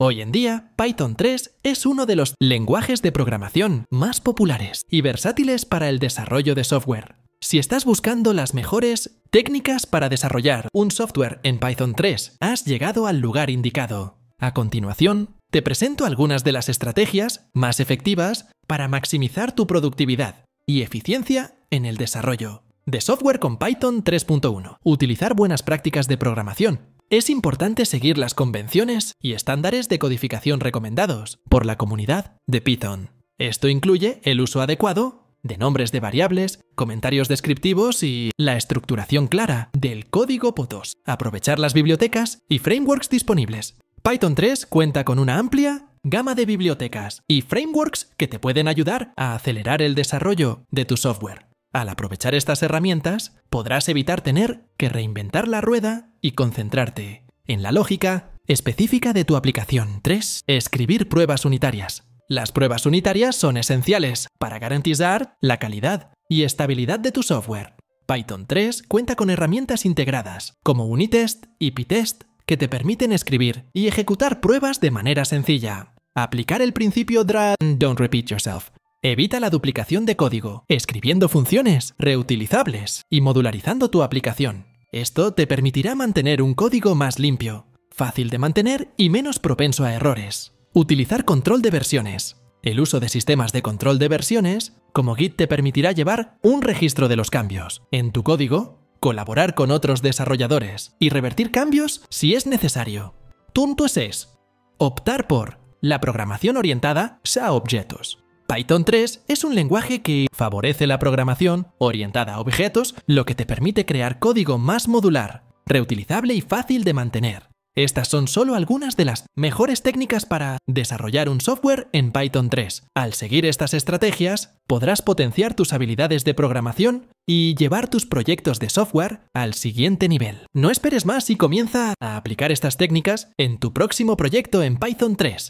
Hoy en día, Python 3 es uno de los lenguajes de programación más populares y versátiles para el desarrollo de software. Si estás buscando las mejores técnicas para desarrollar un software en Python 3, has llegado al lugar indicado. A continuación, te presento algunas de las estrategias más efectivas para maximizar tu productividad y eficiencia en el desarrollo de software con Python 3.1. Utilizar buenas prácticas de programación es importante seguir las convenciones y estándares de codificación recomendados por la comunidad de Python. Esto incluye el uso adecuado de nombres de variables, comentarios descriptivos y la estructuración clara del código POTOS, aprovechar las bibliotecas y frameworks disponibles. Python 3 cuenta con una amplia gama de bibliotecas y frameworks que te pueden ayudar a acelerar el desarrollo de tu software. Al aprovechar estas herramientas, podrás evitar tener que reinventar la rueda y concentrarte en la lógica específica de tu aplicación. 3. Escribir pruebas unitarias. Las pruebas unitarias son esenciales para garantizar la calidad y estabilidad de tu software. Python 3 cuenta con herramientas integradas como Unitest y Pitest que te permiten escribir y ejecutar pruebas de manera sencilla. Aplicar el principio Don't Repeat Yourself Evita la duplicación de código, escribiendo funciones reutilizables y modularizando tu aplicación. Esto te permitirá mantener un código más limpio, fácil de mantener y menos propenso a errores. Utilizar control de versiones. El uso de sistemas de control de versiones, como Git, te permitirá llevar un registro de los cambios en tu código, colaborar con otros desarrolladores y revertir cambios si es necesario. Tunto es optar por la programación orientada a objetos. Python 3 es un lenguaje que favorece la programación orientada a objetos, lo que te permite crear código más modular, reutilizable y fácil de mantener. Estas son solo algunas de las mejores técnicas para desarrollar un software en Python 3. Al seguir estas estrategias, podrás potenciar tus habilidades de programación y llevar tus proyectos de software al siguiente nivel. No esperes más y comienza a aplicar estas técnicas en tu próximo proyecto en Python 3.